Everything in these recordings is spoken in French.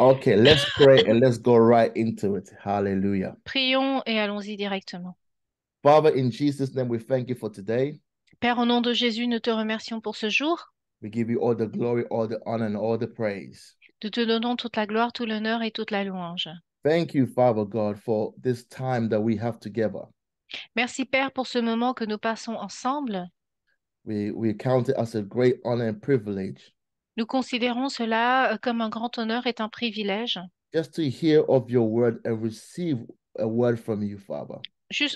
Ok, let's pray and let's go right into it. Hallelujah. Prions et allons-y directement. Father, in Jesus' name, we thank you for today. Père, au nom de Jésus, nous te remercions pour ce jour. We give you all the glory, all the honor, and all the praise. Nous te donnons toute la gloire, tout l'honneur et toute la louange. Thank you, Father God, for this time that we have together. Merci, Père, pour ce moment que nous passons ensemble. We, we count it as a great honor and privilege nous considérons cela euh, comme un grand honneur et un privilège. Juste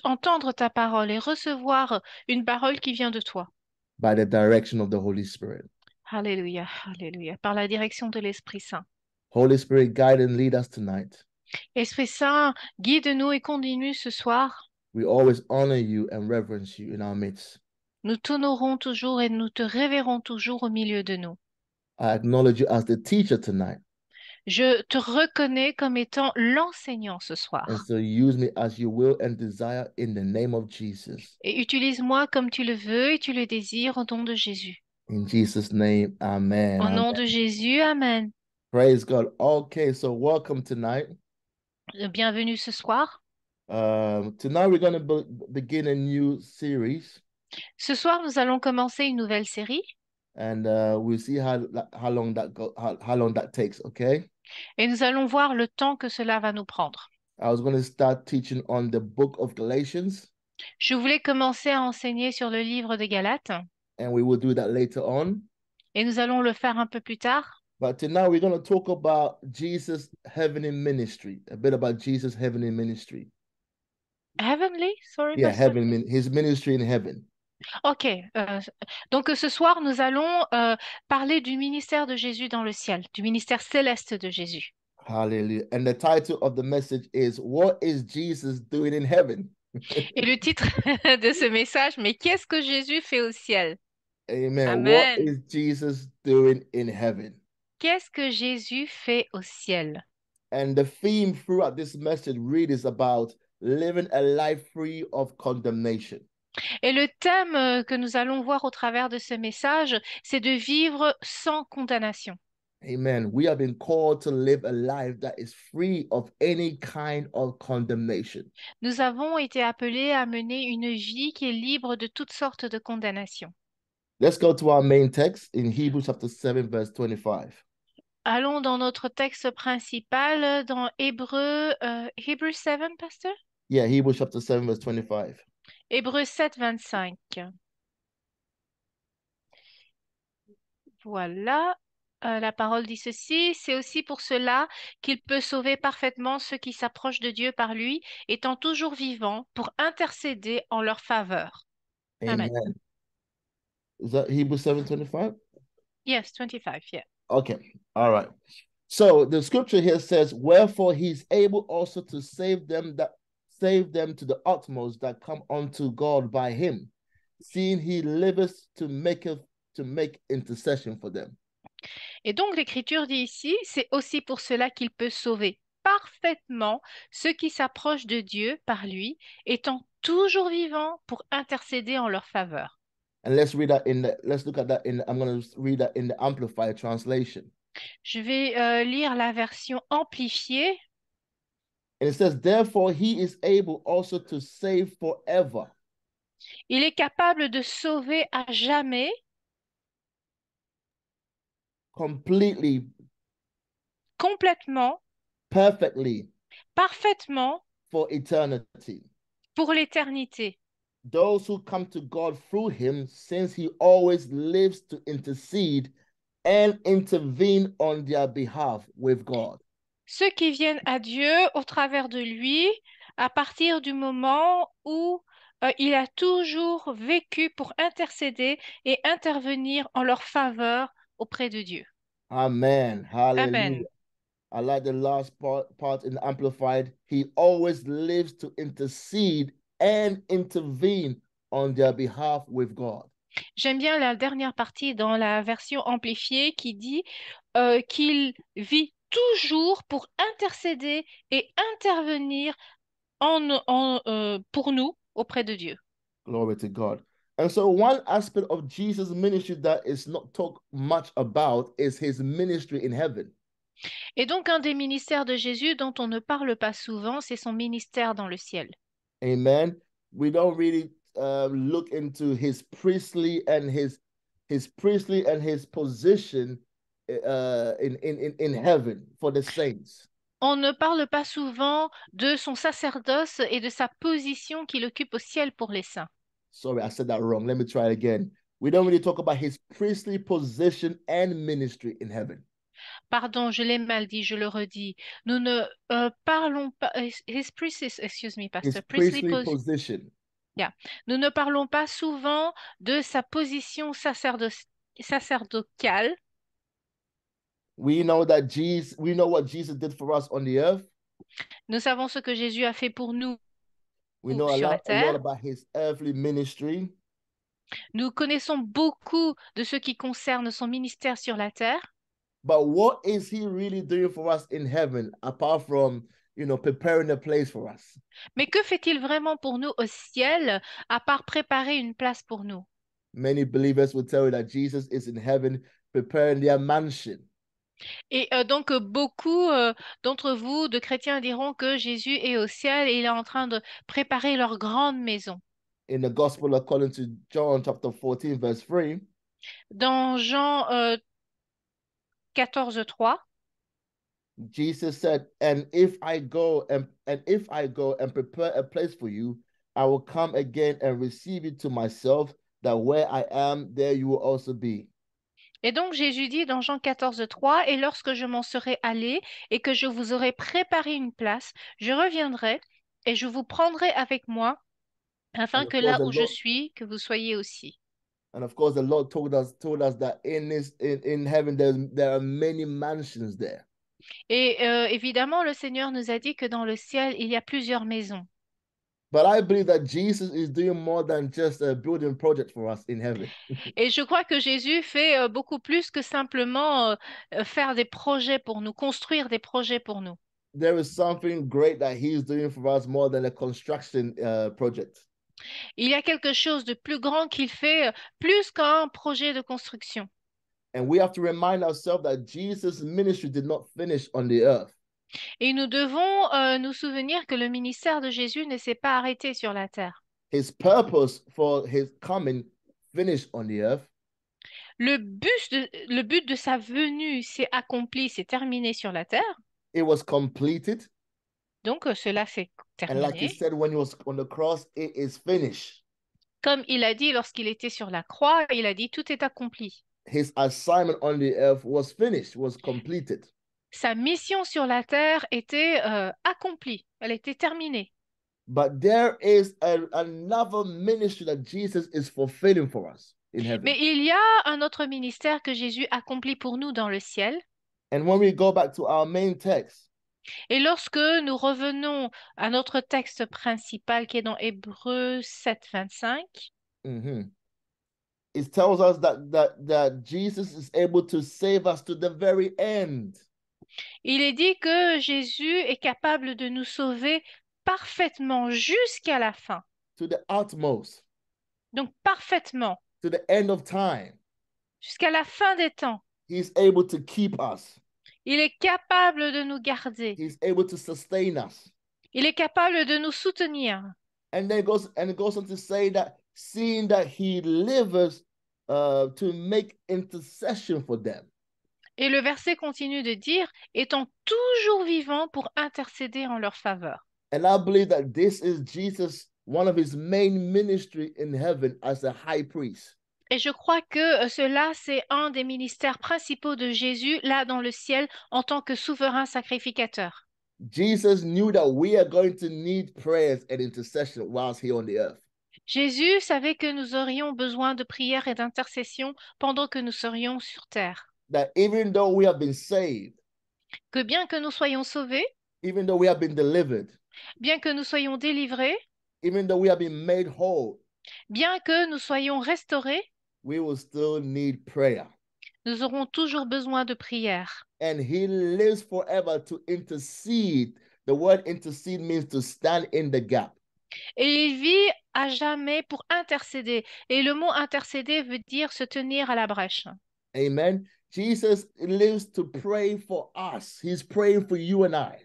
entendre ta parole et recevoir une parole qui vient de toi. Alléluia, alléluia. Par la direction de l'Esprit Saint. guide and Esprit Saint, guide-nous et continue ce soir. Nous t'honorons toujours et nous te révérons toujours au milieu de nous. I acknowledge you as the teacher tonight. Je te reconnais comme étant l'enseignant ce soir. And so use me as you will and desire in the name of Jesus. Et utilise-moi comme tu le veux et tu le désires au nom de Jésus. In Jesus name, amen. Au nom amen. de Jésus, amen. Praise God. Okay, so welcome tonight. Euh, bienvenue ce soir. Um, tonight we're going to be begin a new series. Ce soir, nous allons commencer une nouvelle série. and uh, we'll see how how long that go, how, how long that takes, okay? Et nous allons voir le temps que cela va nous prendre. I was going to start teaching on the book of Galatians. Je voulais commencer à enseigner sur le livre de Galates. And we will do that later on. Et nous allons le faire un peu plus tard. But now we're going to talk about Jesus' heavenly ministry, a bit about Jesus' heavenly ministry. Heavenly, sorry. Yeah, heavenly, his ministry in heaven. Ok, euh, donc euh, ce soir, nous allons euh, parler du ministère de Jésus dans le ciel, du ministère céleste de Jésus. Hallelujah. And the title of the message is What is Jesus doing in heaven? Et le titre de ce message, mais qu'est-ce que Jésus fait au ciel? Amen. Amen. What is Jesus doing in heaven? Qu'est-ce que Jésus fait au ciel? And the theme throughout this message really is about living a life free of condemnation. Et le thème euh, que nous allons voir au travers de ce message, c'est de vivre sans condamnation. Amen. We have been called to live a life that is free of any kind of condemnation. Nous avons été appelés à mener une vie qui est libre de toutes sortes de condamnations. Let's go to our main text in Hebrews chapter 7 verse 25. Allons dans notre texte principal dans Hébreux, euh, Hebrews 7 pasteur? Yeah, Hebrews chapter 7 verse 25. Hébreu 7, 25. Voilà. Euh, la parole dit ceci, c'est aussi pour cela qu'il peut sauver parfaitement ceux qui s'approchent de Dieu par lui, étant toujours vivant pour intercéder en leur faveur. Amen. Is that Hebrews 7, 25? Yes, 25, yeah. Okay, all right. So the scripture here says, Wherefore he is able also to save them that et donc l'Écriture dit ici, c'est aussi pour cela qu'il peut sauver parfaitement ceux qui s'approchent de Dieu par lui, étant toujours vivants pour intercéder en leur faveur. Je vais euh, lire la version amplifiée And it says, therefore, he is able also to save forever. Il est capable de sauver à jamais. Completely. Complètement. Perfectly. Parfaitement. For eternity. Pour l'éternité. Those who come to God through him, since he always lives to intercede and intervene on their behalf with God. ceux qui viennent à Dieu au travers de lui à partir du moment où euh, il a toujours vécu pour intercéder et intervenir en leur faveur auprès de Dieu. Amen. I the last part, in Amplified. He always lives to intercede and intervene on their behalf with God. J'aime bien la dernière partie dans la version amplifiée qui dit euh, qu'il vit toujours pour intercéder et intervenir en, en, euh, pour nous auprès de Dieu. Glory to God. And so, one aspect of Jesus' ministry that is not talked much about is his ministry in heaven. Et donc, un des ministères de Jésus dont on ne parle pas souvent, c'est son ministère dans le ciel. Amen. We don't really uh, look into his priestly and his his priestly and his position Uh, in, in, in heaven for the saints. On ne parle pas souvent de son sacerdoce et de sa position qu'il occupe au ciel pour les saints. Sorry, I said that wrong. Let me try it again. We don't really talk about his priestly position and ministry in heaven. Pardon, je l'ai mal dit, je le redis. Nous ne euh, parlons pas euh, his priestly, excuse me, pastor, his priestly, priestly pos position. Yeah. Nous ne parlons pas souvent de sa position sacerdo sacerdotale We know that Jesus, we know what Jesus did for us on the earth. Nous savons ce que Jésus a fait pour nous we know sur a lot, la terre. A lot about his earthly ministry. Nous connaissons beaucoup de ce qui concerne son ministère sur la terre. But what is he really doing for us in heaven apart from You know, preparing a place for us. Mais que fait-il vraiment pour nous au ciel à part préparer une place pour nous? Many believers will tell you that Jesus is in heaven preparing their mansion. Et euh, donc, euh, beaucoup euh, d'entre vous, de chrétiens, diront que Jésus est au ciel et il est en train de préparer leur grande maison. In the Gospel according to John chapter 14 verse 3, Dans Jean 14, 3, Jesus said, "And if I go and, and if I go and prepare a place for you, I will come again and receive you to myself, that where I am, there you will also be." Et donc Jésus dit dans Jean 14, 3, Et lorsque je m'en serai allé et que je vous aurai préparé une place, je reviendrai et je vous prendrai avec moi, afin que là où je suis, que vous soyez aussi. Et évidemment, le Seigneur nous a dit que dans le ciel, il y a plusieurs maisons. Et je crois que Jésus fait euh, beaucoup plus que simplement euh, euh, faire des projets pour nous, construire des projets pour nous. There is something great that He is doing for us more than a construction uh, project. Il y a quelque chose de plus grand qu'il fait plus qu'un projet de construction. And we have to remind ourselves that Jesus ministry did not finish on the earth. Et nous devons euh, nous souvenir que le ministère de Jésus ne s'est pas arrêté sur la terre. Le but de, le but de sa venue s'est accompli, s'est terminé sur la terre. Donc euh, cela s'est terminé. Comme il a dit lorsqu'il était sur la croix, il a dit tout est accompli. His assignment on the earth was sa mission sur la terre était euh, accomplie, elle était terminée. But there is a, another ministry that Jesus is fulfilling for us in heaven. Mais il y a un autre ministère que Jésus accomplit pour nous dans le ciel. And when we go back to our main text, et lorsque nous revenons à notre texte principal qui est dans Hébreux 7, 25, mm -hmm. it tells us that, that, that Jesus is able to save us to the very end. Il est dit que Jésus est capable de nous sauver parfaitement jusqu'à la fin. To the utmost. Donc parfaitement. To the end of time. Jusqu'à la fin des temps. He's able to keep us. Il est capable de nous garder. He's able to sustain us. Il est capable de nous soutenir. And then goes and goes on to say that seeing that he lives uh, to make intercession for them. Et le verset continue de dire, étant toujours vivant pour intercéder en leur faveur. Et je crois que euh, cela, c'est un des ministères principaux de Jésus, là dans le ciel, en tant que souverain sacrificateur. Jésus savait que nous aurions besoin de prières et d'intercession pendant que nous serions sur terre that even though we have been saved, que bien que nous soyons sauvés, even though we have been delivered, bien que nous soyons délivrés, even though we have been made whole, bien que nous soyons restaurés, we will still need prayer. Nous aurons toujours besoin de prière. And he lives forever to intercede. The word intercede means to stand in the gap. Et il vit à jamais pour intercéder. Et le mot intercéder veut dire se tenir à la brèche. Amen. Jesus lives to pray for us. He's praying for you and I.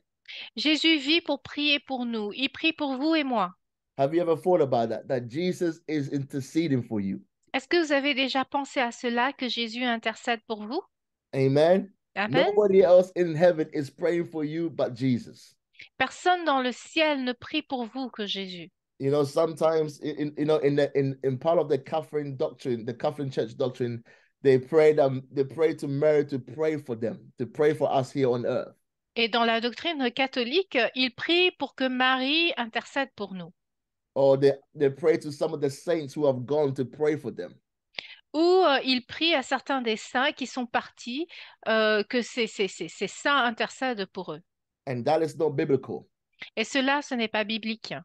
Jésus vit pour prier pour nous. Il prie pour vous et moi. Have you ever thought about that? That Jesus is interceding for you. Est-ce que vous avez déjà pensé à cela que Jésus intercède pour vous? Amen. Amen. Nobody else in heaven is praying for you but Jesus. Personne dans le ciel ne prie pour vous que Jésus. You know, sometimes in, you know in the in, in part of the Catherine doctrine, the Catherine Church doctrine, They pray them, they pray to Mary to pray for them, to pray for us here on earth. Et dans la doctrine catholique, ils prient pour que Marie intercède pour nous. Or they, they pray to some of the saints who have gone to pray for them. Ou euh, ils prient à certains des saints qui sont partis euh, que ces, ces, ces, ces saints intercèdent pour eux. And that is not biblical. Et cela, ce n'est pas biblique.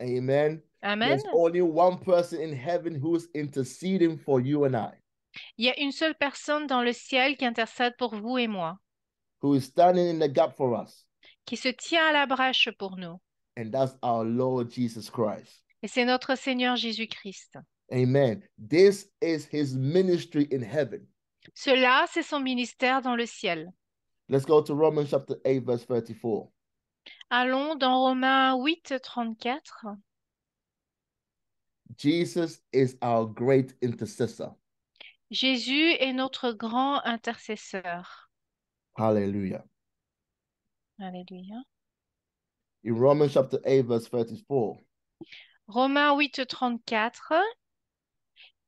Amen. Amen. There's only one person in heaven who's interceding for you and I. Il y a une seule personne dans le ciel qui intercède pour vous et moi. Qui se tient à la brèche pour nous. Et c'est notre Seigneur Jésus-Christ. Amen. Cela, c'est son ministère dans le ciel. Allons dans Romains 8 34. Jésus is our great intercessor. Jésus est notre grand intercesseur. Alléluia. Alléluia. In Romans chapter 8 verse 34. Romains 8 34.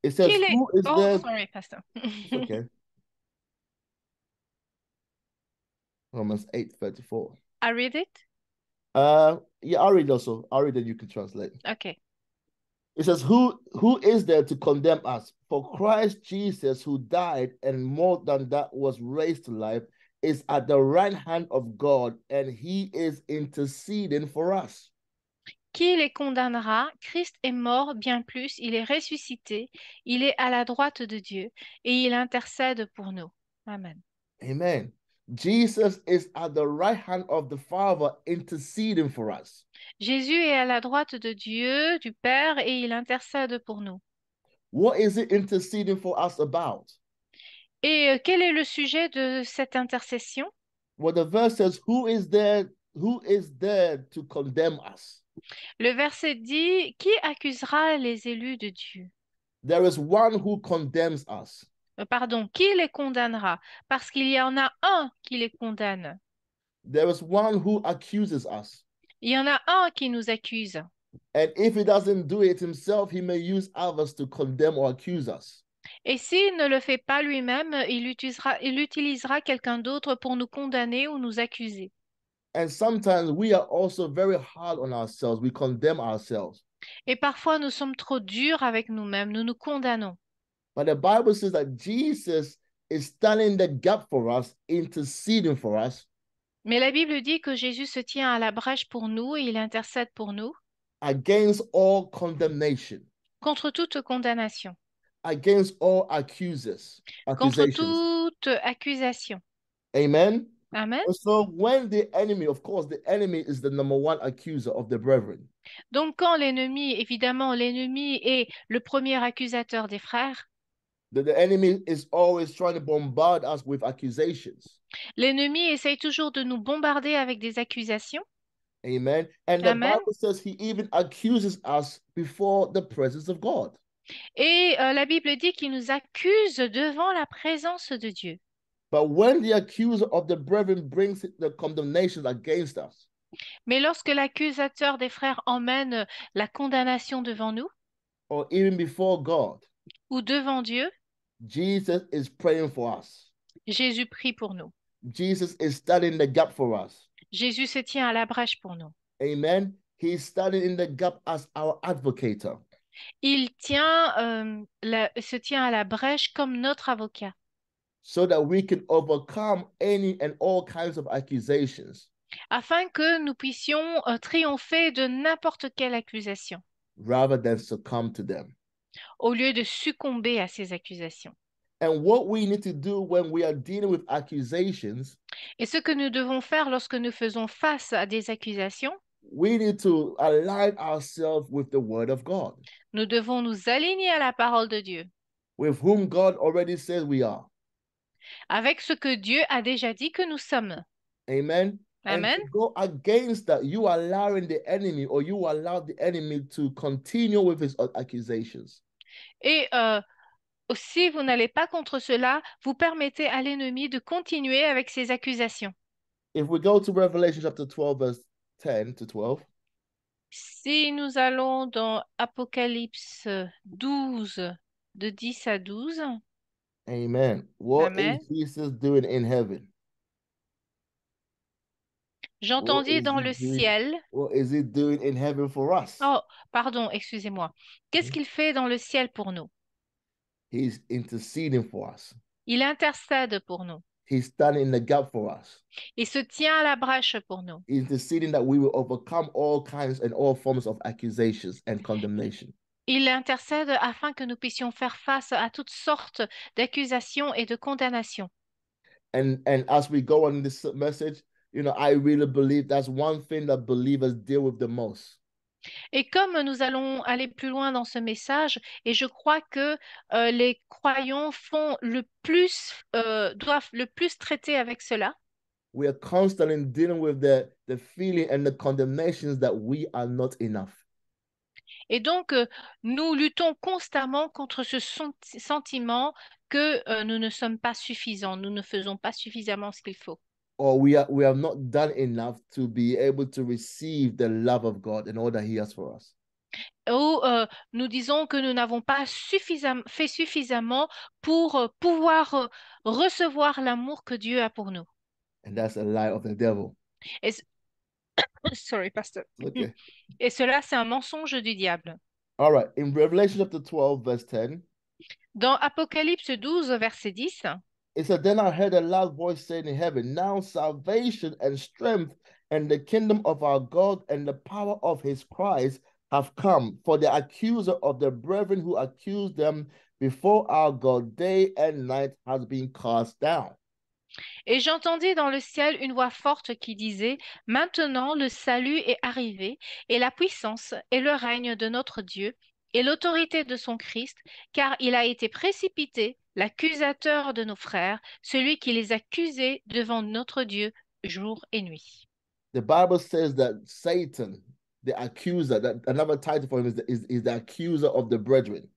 It says, est... oh, pastor. Romans 8 34. I read it. Uh, yeah, I read also. I read it. you can translate. Okay. It says, Who who is there to condemn us? For Christ Jesus, who died and more than that was raised to life, is at the right hand of God, and he is interceding for us. Qui les condamnera Christ est mort, bien plus, il est ressuscité, il est à la droite de Dieu, et il intercède pour nous. Amen. Amen. Jesus is at the right hand of the Father interceding for us. Jésus est à la droite de Dieu, du Père, et il intercède pour nous. What is it interceding for us about? Et euh, quel est le sujet de cette intercession? Well, the verse says, "Who is there? Who is there to condemn us?" Le verset dit, qui accusera les élus de Dieu? There is one who condemns us. Euh, pardon, qui les condamnera Parce qu'il y en a un qui les condamne. Il y en a un qui nous accuse. And if he doesn't do it himself, he may use others to condemn or accuse us. Et s'il ne le fait pas lui-même, il utilisera, quelqu'un d'autre pour nous condamner ou nous accuser. Et parfois nous sommes trop durs avec nous-mêmes, nous nous condamnons. But the Bible says that Jesus is standing the gap for us, interceding for us. Mais la Bible dit que Jésus se tient à la brèche pour nous et il intercède pour nous Against all condemnation, contre toute condamnation, against all accusers, contre toute accusation. Amen. Amen. So when the enemy, of course, the enemy is the number one accuser of the brethren. Donc quand l'ennemi, évidemment, l'ennemi est le premier accusateur des frères. L'ennemi essaye toujours de nous bombarder avec des accusations. Amen. Et la Bible dit qu'il nous accuse devant la présence de Dieu. Mais lorsque l'accusateur des frères emmène la condamnation devant nous, ou devant Dieu, Jesus is praying for us. Jésus prie pour nous. Jesus is standing the gap for us. Jésus se tient à la brèche pour nous. Amen. He is standing in the gap as our advocate. Il tient, euh, la, se tient à la brèche comme notre avocat. So that we can overcome any and all kinds of accusations. Afin que nous puissions euh, triompher de n'importe quelle accusation. Rather than succumb to them au lieu de succomber à ces accusations. And what we need to do when we are dealing with accusations, Et ce que nous devons faire lorsque nous faisons face à des accusations, we need to align ourselves with the word of God, nous devons nous aligner à la parole de Dieu, with whom God already says we are. avec ce que Dieu a déjà dit que nous sommes. Amen. And Amen. to go against that, you are allowing the enemy or you allow the enemy to continue with his accusations. Et euh, si vous n'allez pas contre cela, vous permettez à l'ennemi de continuer avec ses accusations. If we go to Revelation chapter 12 verse 10 to 12. Si nous allons dans Apocalypse 12 de 10 à 12. Amen. What Amen. is Jesus doing in heaven? J'entendis dans le ciel. Oh, pardon, excusez-moi. Qu'est-ce hmm? qu'il fait dans le ciel pour nous? Il intercède pour nous. Il se tient à la brèche pour nous. Il intercède afin que nous puissions faire face à toutes sortes d'accusations et de condamnations. Et and as we go on message, et comme nous allons aller plus loin dans ce message, et je crois que euh, les croyants font le plus, euh, doivent le plus traiter avec cela. We are constantly dealing with the, feeling and the condemnations that we are not enough. Et donc, euh, nous luttons constamment contre ce sentiment que nous ne sommes pas suffisants, nous ne faisons pas suffisamment ce qu'il faut or we are we have not done enough to be able to receive the love of God and all that He has for us. Ou euh, nous disons que nous n'avons pas suffisamment, fait suffisamment pour euh, pouvoir euh, recevoir l'amour que Dieu a pour nous. And that's a lie of the devil. Et, Sorry, pastor. Okay. Et cela, c'est un mensonge du diable. All right. In Revelation chapter 12, verse 10. Dans Apocalypse 12, verset 10. It said, Then I heard a loud voice saying in heaven, Now salvation and strength and the kingdom of our God and the power of his Christ have come. For the accuser of the brethren who accused them before our God day and night has been cast down. Et j'entendis dans le ciel une voix forte qui disait, Maintenant le salut est arrivé, et la puissance et le règne de notre Dieu et l'autorité de son Christ, car il a été précipité, l'accusateur de nos frères, celui qui les accusait devant notre Dieu jour et nuit. The Bible says that Satan, the accuser, that another title for him accuser of the brethren.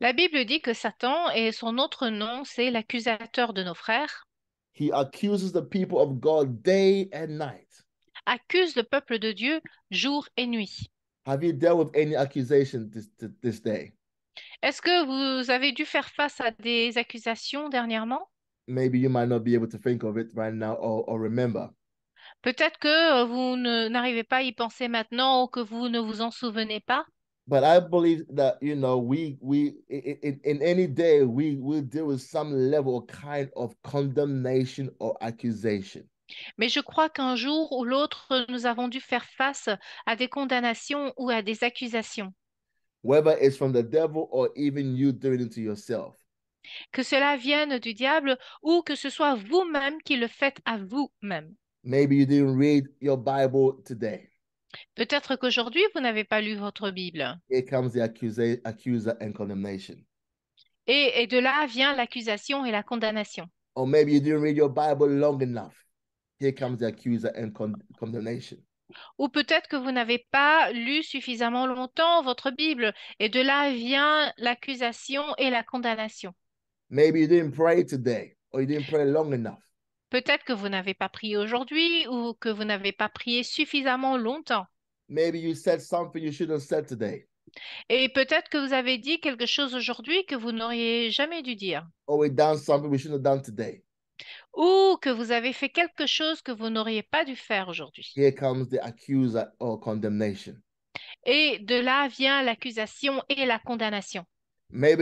La Bible dit que Satan et son autre nom c'est l'accusateur de nos frères. He accuses the people of God day and night. Accuse le peuple de Dieu jour et nuit. Have you dealt with any accusations this, this day? Est-ce que vous avez dû faire face à des accusations dernièrement? Maybe you might not be able to think of it right now or, or remember. Peut-être que euh, vous n'arrivez pas à y penser maintenant ou que vous ne vous en souvenez pas. But I believe that you know we we in, in any day we we deal with some level kind of condemnation or accusation. Mais je crois qu'un jour ou l'autre, nous avons dû faire face à des condamnations ou à des accusations. Que cela vienne du diable ou que ce soit vous-même qui le faites à vous-même. Peut-être qu'aujourd'hui, vous n'avez pas lu votre Bible. Et, de là vient l'accusation et la condamnation. que maybe you didn't read your Bible long ou peut-être que vous n'avez pas lu suffisamment longtemps votre Bible et de là vient l'accusation et la condamnation. Peut-être que vous n'avez pas prié aujourd'hui ou que vous n'avez pas prié suffisamment longtemps. Maybe you said something you shouldn't today. Et peut-être que vous avez dit quelque chose aujourd'hui que vous n'auriez jamais dû dire. Or we done something we shouldn't have done today ou que vous avez fait quelque chose que vous n'auriez pas dû faire aujourd'hui. Et de là vient l'accusation et la condamnation. Et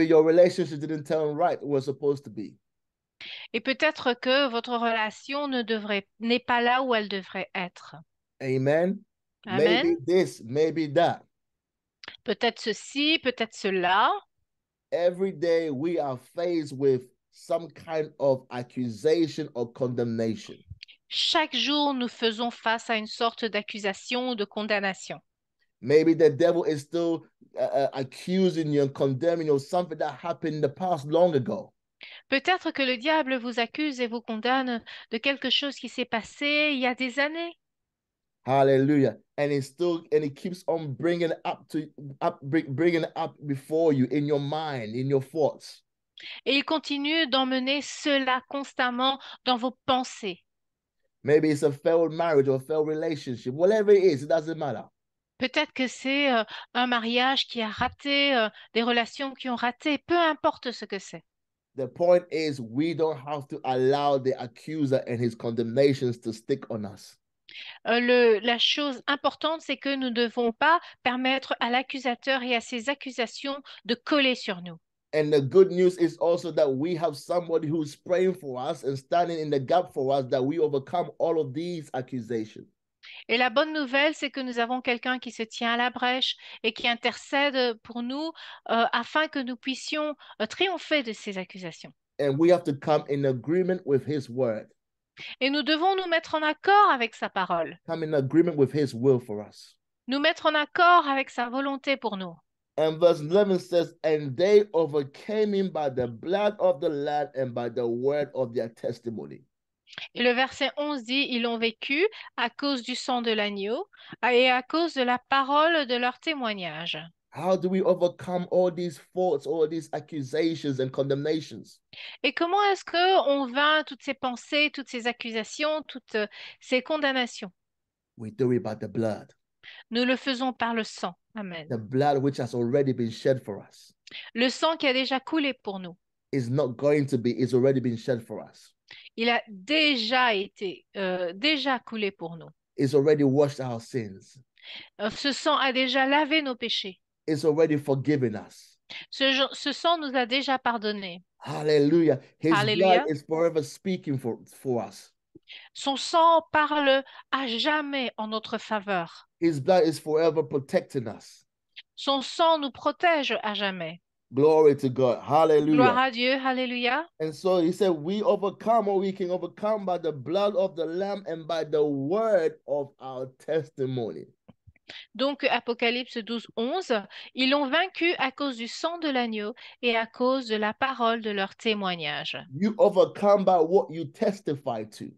peut-être que votre relation ne devrait n'est pas là où elle devrait être. Amen. Peut-être ceci, peut-être cela. Every day we are faced with some kind of accusation or condemnation. Chaque jour, nous faisons face à une sorte d'accusation ou de condamnation. Maybe the devil is still uh, uh, accusing you and condemning you of something that happened in the past long ago. Peut-être que le diable vous accuse et vous condamne de quelque chose qui s'est passé il y a des années. Hallelujah. And it still and it keeps on bringing up to up bringing up before you in your mind, in your thoughts. Et il continue d'emmener cela constamment dans vos pensées. Peut-être que c'est euh, un mariage qui a raté, euh, des relations qui ont raté, peu importe ce que c'est. point le, la chose importante, c'est que nous ne devons pas permettre à l'accusateur et à ses accusations de coller sur nous. Et la bonne nouvelle, c'est que nous avons quelqu'un qui se tient à la brèche et qui intercède pour nous euh, afin que nous puissions euh, triompher de ces accusations. Et nous devons nous mettre en accord avec sa parole. Nous mettre en accord avec sa volonté pour nous. Et le verset 11 dit, ils ont vécu à cause du sang de l'agneau et à cause de la parole de leur témoignage. How do we overcome all these all these accusations and condemnations? Et comment est-ce que on vainc toutes ces pensées, toutes ces accusations, toutes euh, ces condamnations? We do it by the blood. Nous le faisons par le sang. Amen. The blood which has already been shed for us Le sang qui a déjà coulé pour nous, is not going to be, it's already been shed for us. il a déjà été, euh, déjà coulé pour nous. It's already washed our sins. Euh, ce sang a déjà lavé nos péchés. It's already forgiven us. Ce, ce sang nous a déjà pardonné. Hallelujah. His Hallelujah. blood is forever speaking for, for us. Son sang parle à jamais en notre faveur. His blood is forever protecting us. Son sang nous protège à jamais. Glory to God. Hallelujah. Gloire à Dieu. Hallelujah. And so he said, We overcome or we can overcome by the blood of the Lamb and by the word of our testimony. Donc, Apocalypse 12, 11, ils l'ont vaincu à cause du sang de l'agneau et à cause de la parole de leur témoignage. You overcome by what you testify to.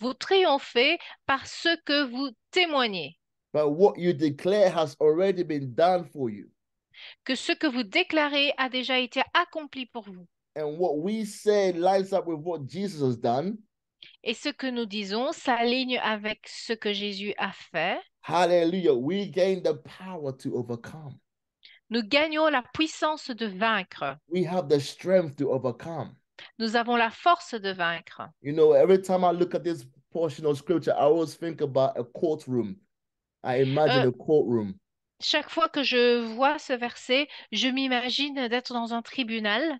Vous triomphez par ce que vous témoignez. But what you declare has already been done for you. Que ce que vous déclarez a déjà été accompli pour vous. And what we say lines up with what Jesus has done. Et ce que nous disons s'aligne avec ce que Jésus a fait. Hallelujah. We gain the power to overcome. Nous gagnons la puissance de vaincre. We have the strength to overcome. Nous avons la force de vaincre. You know, every time I look at this portion of scripture, I always think about a courtroom I imagine a euh, courtroom. Chaque fois que je vois ce verset, je m'imagine d'être dans un tribunal.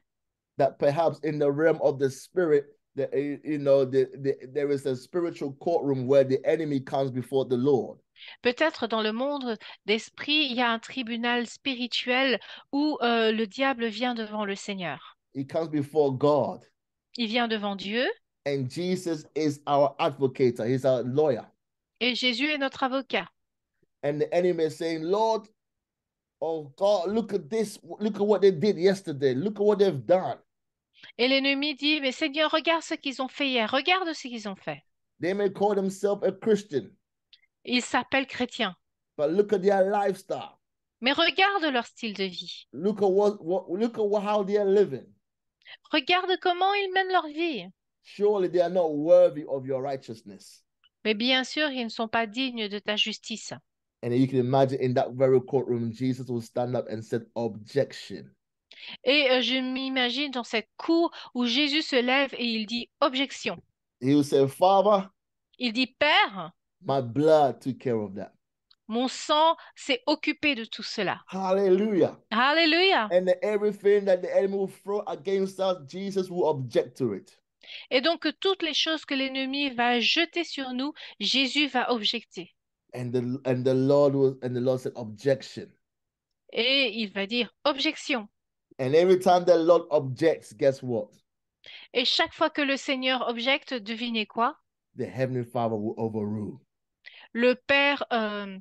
That perhaps in the realm of the spirit, the, eh, you know, there is a spiritual courtroom where the enemy comes before the Lord. Peut-être dans le monde d'esprit, il y a un tribunal spirituel où euh, le diable vient devant le Seigneur. He comes before God. Il vient devant Dieu. And Jesus is our advocate. He's our lawyer. Et Jésus est notre avocat. And the enemy is saying, Lord, oh God, look at this, look at what they did yesterday, look at what they've done. Et l'ennemi dit, mais Seigneur, regarde ce qu'ils ont fait hier, regarde ce qu'ils ont fait. They may call themselves a Christian. Ils s'appellent chrétiens. But look at their lifestyle. Mais regarde leur style de vie. Look at what, what, look at how they are living. Regarde comment ils mènent leur vie. Surely they are not worthy of your righteousness. Mais bien sûr, ils ne sont pas dignes de ta justice. And you can imagine in that very courtroom, Jesus will stand up and said, Objection. Et euh, je m'imagine dans cette cour où Jésus se lève et il dit Objection. He will say, Father, il dit Père, my blood took care of that. Mon sang s'est occupé de tout cela. Hallelujah. Hallelujah. And everything that the enemy will throw against Jesus will object to it. Et donc toutes les choses que l'ennemi va jeter sur nous, Jésus va objecter. And the, and the Lord was, and the Lord said, objection. Et il va dire objection. And every time the Lord objects, guess what? Et chaque fois que le Seigneur objecte, devinez quoi? The Heavenly Father will overrule. Le Père euh,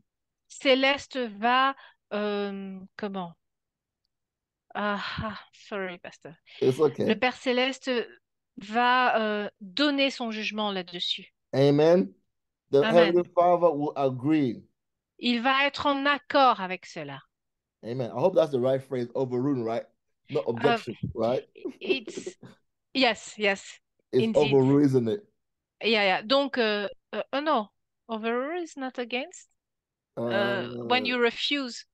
céleste va euh, comment? Ah, ah, sorry, Pastor. It's okay. Le Père céleste va euh, donner son jugement là-dessus. Amen. The Amen. Heavenly Father will agree. Il va être en accord avec cela. Amen. I hope that's the right phrase, overrule, right? Not objection, right? It's yes, yes. It's indeed. overrule, isn't it? Yeah, yeah. Donc, uh, uh, no, overrule is not against. Uh, when you uh. refuse.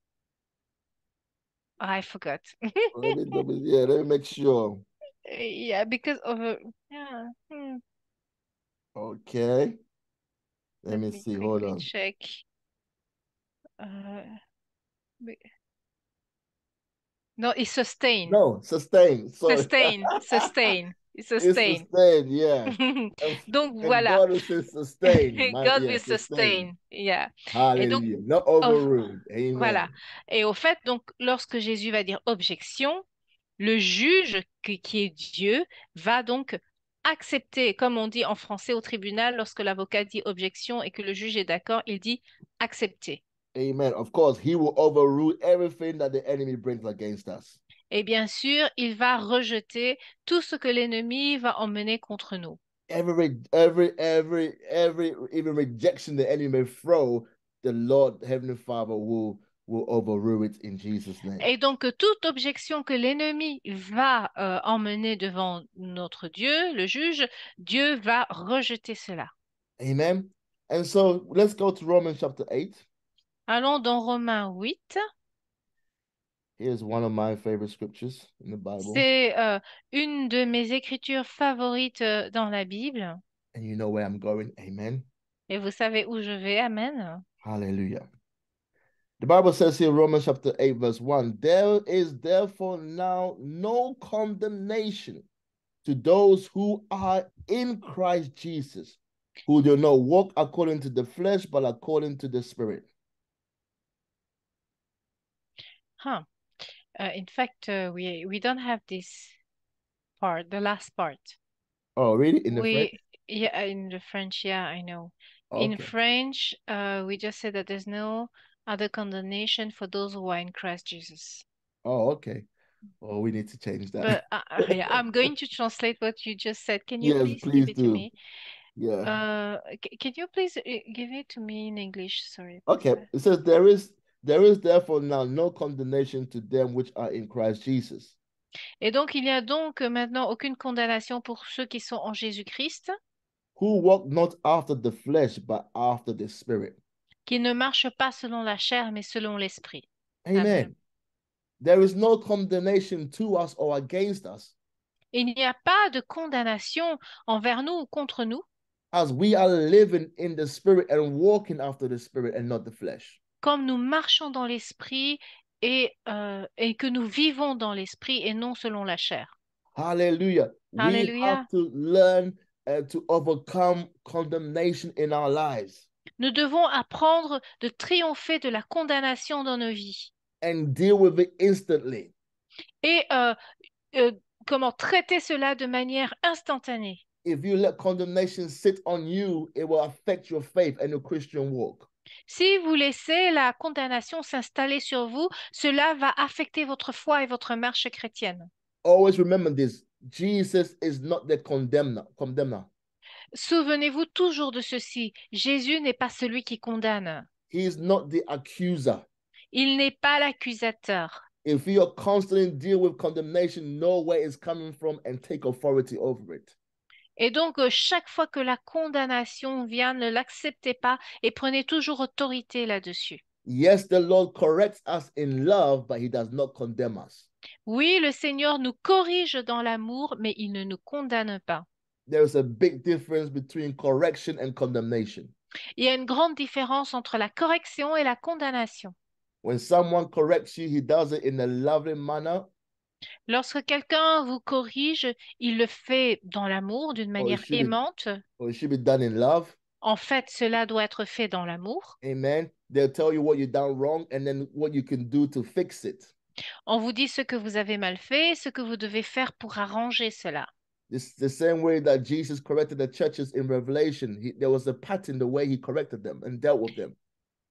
I forgot. let me, let me, yeah, let me make sure. Yeah, because of yeah. Hmm. Okay. Let, me, see. Hold on. Check. Uh, no, it's sustain. No, sustain. Sorry. Sustain. Sustain. It's sustain. It's sustain. Yeah. donc and voilà. God will sustain. God will sustain. Yeah. Hallelujah. Et donc, Not oh, overruled. Amen. Voilà. Et au fait, donc lorsque Jésus va dire objection, le juge qui est Dieu va donc accepter, comme on dit en français au tribunal, lorsque l'avocat dit objection et que le juge est d'accord, il dit accepter. Amen. Of course, he will overrule everything that the enemy brings against us. Et bien sûr, il va rejeter tout ce que l'ennemi va emmener contre nous. Every, every, every, every, even rejection the enemy may throw, the Lord, Heavenly Father, will et donc toute objection que l'ennemi va euh, emmener devant notre Dieu, le juge, Dieu va rejeter cela. Allons dans Romains 8. C'est euh, une de mes écritures favorites euh, dans la Bible. Et vous savez où je vais. Amen. Hallelujah. The Bible says here, Romans chapter 8, verse 1 There is therefore now no condemnation to those who are in Christ Jesus, who do not walk according to the flesh, but according to the Spirit. Huh. Uh, in fact, uh, we we don't have this part, the last part. Oh, really? In the we, French? Yeah, in the French. Yeah, I know. Okay. In French, uh, we just said that there's no are the condemnation for those who are in Christ Jesus. Oh, okay. Well, we need to change that. But, uh, uh yeah, I'm going to translate what you just said. Can you yes, please, please give it to me? Yeah. Uh, can you please uh, give it to me in English? Sorry. Okay. It says there is there is therefore now no condemnation to them which are in Christ Jesus. Et donc il y a donc euh, maintenant aucune condamnation pour ceux qui sont en Jésus-Christ. Who walk not after the flesh but after the spirit. qui ne marche pas selon la chair, mais selon l'esprit. Amen. Amen. There is no condemnation to us or against us. Il n'y a pas de condamnation envers nous ou contre nous. As we are living in the spirit and walking after the spirit and not the flesh. Comme nous marchons dans l'esprit et, euh, et que nous vivons dans l'esprit et non selon la chair. Hallelujah. Hallelujah. We have to learn uh, to overcome condemnation in our lives. Nous devons apprendre de triompher de la condamnation dans nos vies. Et euh, euh, comment traiter cela de manière instantanée. Si vous laissez la condamnation s'installer sur vous, cela va affecter votre foi et votre marche chrétienne. Always remember this. Jesus is not the condemner. Souvenez-vous toujours de ceci. Jésus n'est pas celui qui condamne. Il n'est pas l'accusateur. with condemnation, know where it's coming from and take authority over it. Et donc, euh, chaque fois que la condamnation vient, ne l'acceptez pas et prenez toujours autorité là-dessus. Oui, le Seigneur nous corrige dans l'amour, mais il ne nous condamne pas. Il y a une grande différence entre la correction et la condamnation. When someone corrects you, he does it in a manner. Lorsque quelqu'un vous corrige, il le fait dans l'amour, d'une manière aimante. should be done in love. En fait, cela doit être fait dans l'amour. Amen. They'll tell you what done wrong and then what you can do to fix it. On vous dit ce que vous avez mal fait, ce que vous devez faire pour arranger cela. This the same way that Jesus corrected the churches in Revelation. He, there was a pattern the way he corrected them and dealt with them.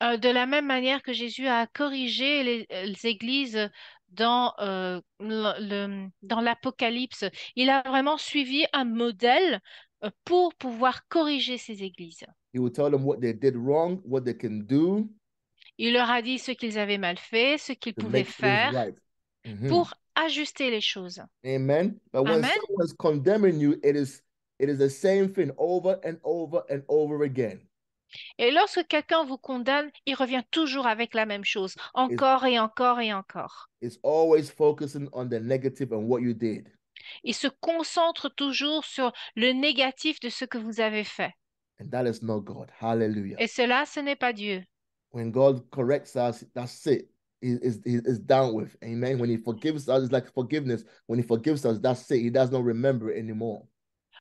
Euh, de la même manière que Jésus a corrigé les, les églises dans, euh, le, dans l'Apocalypse, il a vraiment suivi un modèle euh, pour pouvoir corriger ces églises. He will tell them what they did wrong, what they can do. Il leur a dit ce qu'ils avaient mal fait, ce qu'ils pouvaient faire right. mm -hmm. pour ajuster les choses. Amen. But when Amen. someone's condemning you, it is it is the same thing over and over and over again. Et lorsque quelqu'un vous condamne, il revient toujours avec la même chose, encore it's, et encore et encore. It's always focusing on the negative and what you did. Il se concentre toujours sur le négatif de ce que vous avez fait. And that is not God. Hallelujah. Et cela, ce n'est pas Dieu. When God corrects us, that's it is, is, is down with. Amen. When he forgives us, it's like forgiveness. When he forgives us, that's it. He does not remember it anymore.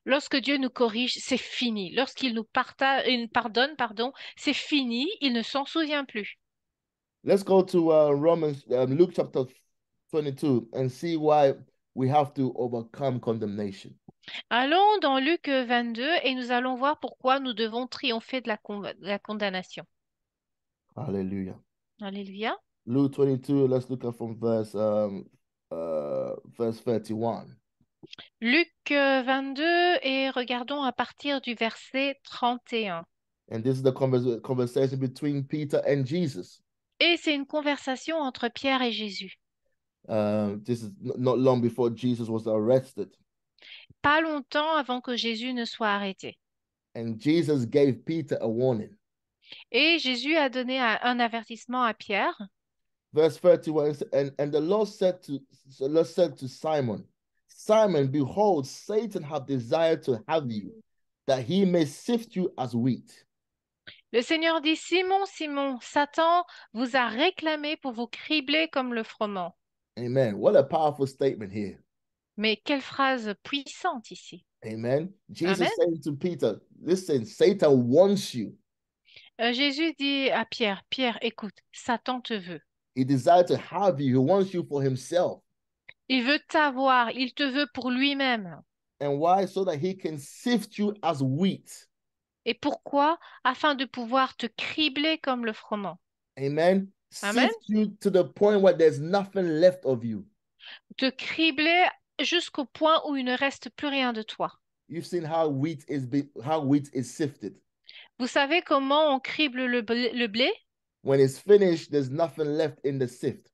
Lorsque Dieu nous corrige, c'est fini. Lorsqu'il nous partage, pardonne, pardon, c'est fini. Il ne s'en souvient plus. Let's go to uh, Romans, um, Luke chapter 22 and see why we have to overcome condemnation. Allons dans Luc 22 et nous allons voir pourquoi nous devons triompher de la, con la condamnation. Alléluia. Alléluia. Luke 22, let's look at from verse, um, uh, verse 31. Luc 22 euh, et regardons à partir du verset 31. And this is the conversation between Peter and Jesus. Et c'est une conversation entre Pierre et Jésus. Uh, this is not long before Jesus was arrested. Pas longtemps avant que Jésus ne soit arrêté. And Jesus gave Peter a warning. Et Jésus a donné un avertissement à Pierre verse 31 and, and the lord said to the lord said to simon simon behold satan hath desired to have you that he may sift you as wheat le seigneur dit simon simon satan vous a réclamé pour vous cribler comme le froment amen what a powerful statement here mais quelle phrase puissante ici amen jesus amen. saying to peter listen satan wants you euh, Jésus dit à Pierre, Pierre, écoute, Satan te veut. He desires to have you. He wants you for himself. Il veut t'avoir. Il te veut pour lui-même. And why? So that he can sift you as wheat. Et pourquoi? Afin de pouvoir te cribler comme le froment. Amen. Amen. Sift you to the point where there's nothing left of you. Te cribler jusqu'au point où il ne reste plus rien de toi. You've seen how wheat is be, how wheat is sifted. Vous savez comment on crible le, le blé? When it's finished, there's nothing left in the sift.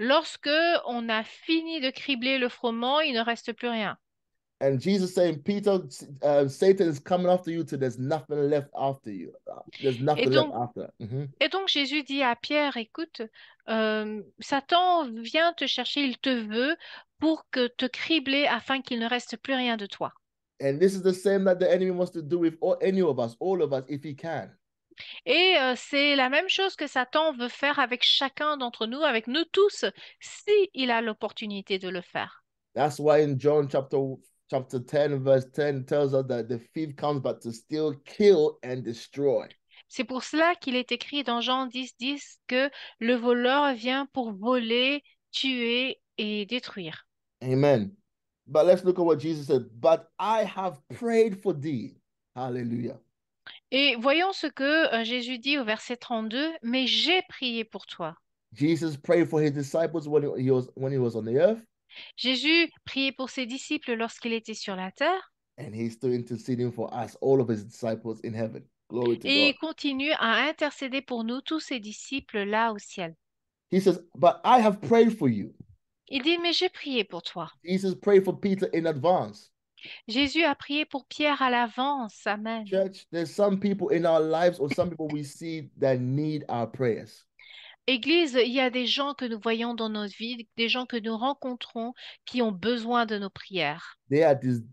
Lorsque on a fini de cribler le froment, il ne reste plus rien. And Jesus saying, Peter, uh, Satan is coming after you till there's nothing left after you. Uh, there's nothing donc, left after. Mm -hmm. Et donc Jésus dit à Pierre, écoute, euh, Satan vient te chercher, il te veut pour que te cribler afin qu'il ne reste plus rien de toi. And this is the same that the enemy wants to do with all, any of us, all of us, if he can. Et c'est la même chose que Satan veut faire avec chacun d'entre nous, avec nous tous, s'il si a l'opportunité de le faire. That's why in John chapter chapter 10 verse 10 tells us that the thief comes but to steal, kill and destroy. C'est pour cela qu'il est écrit dans Jean 10 10 que le voleur vient pour voler, tuer et détruire. Amen. But let's look at what Jesus said, but I have prayed for thee. Hallelujah. Et voyons ce que euh, Jésus dit au verset 32, mais j'ai prié pour toi. Jésus priait pour ses disciples lorsqu'il était sur la terre. Et il continue à intercéder pour nous tous ses disciples là au ciel. Il dit, mais j'ai prié pour toi. for Peter in advance. Jésus a prié pour Pierre à l'avance. Amen. Église, il y a des gens que nous voyons dans nos vies, des gens que nous rencontrons qui ont besoin de nos prières. Ils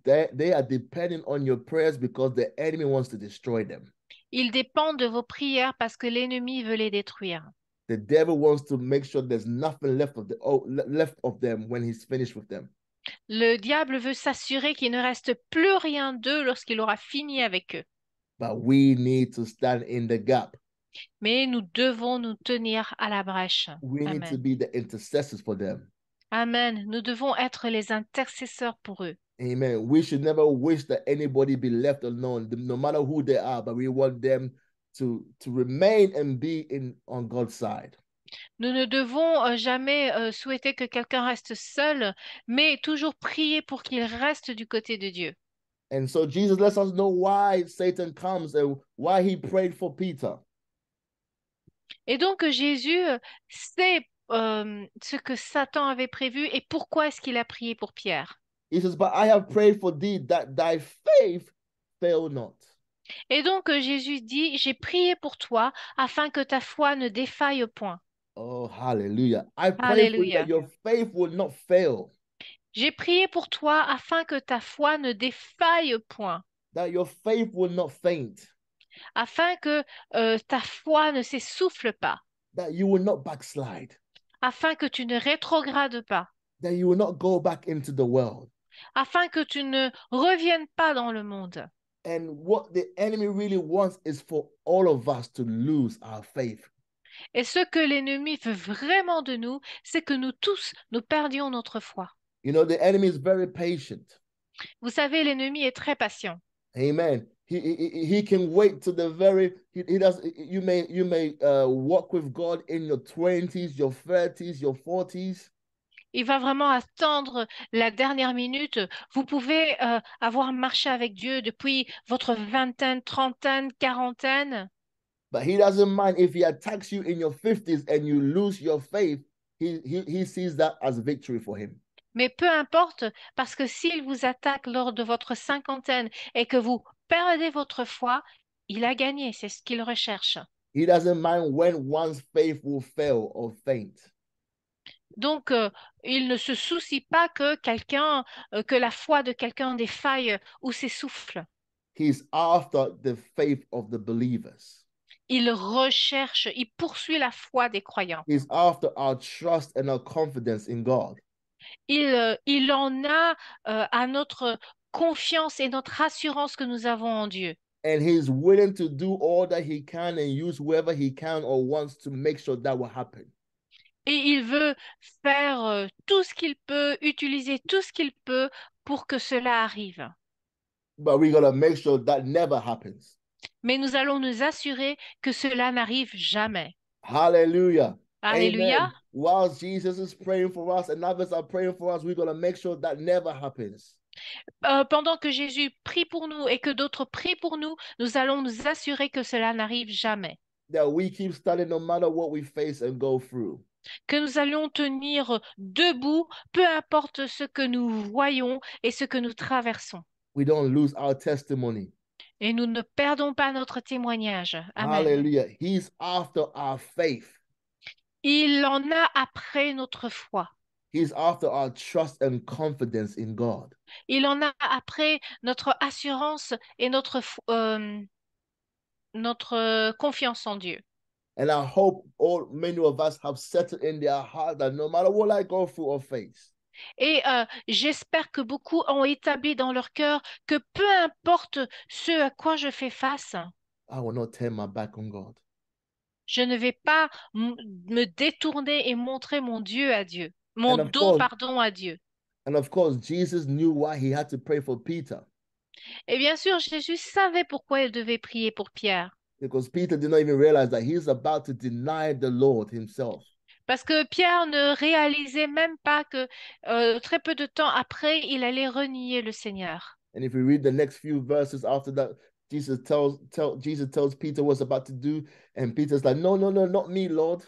dépendent de vos prières parce que l'ennemi veut les détruire. The devil wants to make sure there's nothing left of, the, oh, left of them when he's finished with them. Le diable veut s'assurer qu'il ne reste plus rien d'eux lorsqu'il aura fini avec eux. But we need to stand in the gap. Mais nous devons nous tenir à la brèche. Amen. Nous devons être les intercesseurs pour eux. Amen. We should never wish that anybody be left alone, no matter who they are, but we want them to, to remain and be in, on God's side. Nous ne devons euh, jamais euh, souhaiter que quelqu'un reste seul, mais toujours prier pour qu'il reste du côté de Dieu. And so Jesus lets us know why Satan comes and why he prayed for Peter. Et donc euh, Jésus sait ce que Satan avait prévu et pourquoi est-ce qu'il a prié pour Pierre. Et donc Jésus dit, j'ai prié pour toi afin que ta foi ne défaille point. Oh, hallelujah. I pray for you that your faith will not fail. J'ai prié pour toi afin que ta foi ne défaille point. That your faith will not faint. Afin que euh, ta foi ne s'essouffle pas. That you will not backslide. Afin que tu ne rétrogrades pas. That you will not go back into the world. Afin que tu ne reviennes pas dans le monde. And what the enemy really wants is for all of us to lose our faith et ce que l'ennemi veut vraiment de nous, c'est que nous tous, nous perdions notre foi. Vous savez, l'ennemi est très patient. Amen. Il va vraiment attendre la dernière minute. Vous pouvez euh, avoir marché avec Dieu depuis votre vingtaine, trentaine, quarantaine. But he doesn't mind if he attacks you in your 50s and you lose your faith. He, he, he sees that as victory for him. Mais peu importe, parce que s'il vous attaque lors de votre cinquantaine et que vous perdez votre foi, il a gagné, c'est ce qu'il recherche. He doesn't mind when one's faith will fail or faint. Donc, euh, il ne se soucie pas que quelqu'un, euh, que la foi de quelqu'un défaille ou s'essouffle. He's after the faith of the believers. Il recherche, il poursuit la foi des croyants. Il, euh, il en a euh, à notre confiance et notre assurance que nous avons en Dieu. willing to do all that he can and use he can or wants to make sure that will happen. Et il veut faire euh, tout ce qu'il peut, utiliser tout ce qu'il peut pour que cela arrive. But we gotta make sure that never happens mais nous allons nous assurer que cela n'arrive jamais. Hallelujah. pendant que Jésus prie pour nous et que d'autres prient pour nous, nous allons nous assurer que cela n'arrive jamais. Que nous allons tenir debout, peu importe ce que nous voyons et ce que nous traversons. lose our testimony. Et nous ne perdons pas notre témoignage. Amen. Hallelujah. He's after our faith. Il en a après notre foi. He's after our trust and confidence in God. Il en a après notre assurance et notre euh, notre confiance en Dieu. And I hope all many of us have settled in their heart that no matter what I go through or face. Et euh, j'espère que beaucoup ont établi dans leur cœur que peu importe ce à quoi je fais face, je ne vais pas me détourner et montrer mon Dieu à Dieu, mon dos pardon à Dieu. And of course, Jesus knew why he had to pray for Peter Et bien sûr, Jésus savait pourquoi il devait prier pour Pierre, because Peter did not even realize that he's about to deny the Lord himself. Parce que Pierre ne réalisait même pas que euh, très peu de temps après, il allait renier le Seigneur. And if we read the next few verses after that, Jesus tells, tell, Jesus tells Peter what's about to do, and Peter's like, no, no, no, not me, Lord.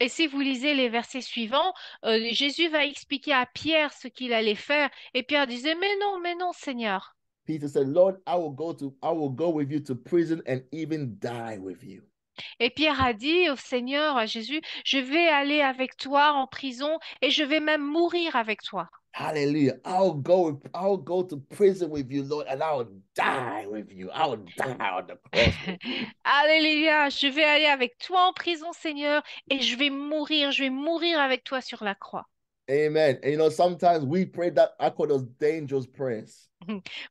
Et si vous lisez les versets suivants, euh, Jésus va expliquer à Pierre ce qu'il allait faire, et Pierre disait, mais non, mais non, Seigneur. Peter said, Lord, I will go to, I will go with you to prison and even die with you. Et Pierre a dit au Seigneur, à Jésus, je vais aller avec toi en prison et je vais même mourir avec toi. Hallelujah. I'll go, I'll go to prison with you, Lord, and I'll die with you. I'll die on the cross. Alléluia. Je vais aller avec toi en prison, Seigneur, et je vais mourir. Je vais mourir avec toi sur la croix. Amen.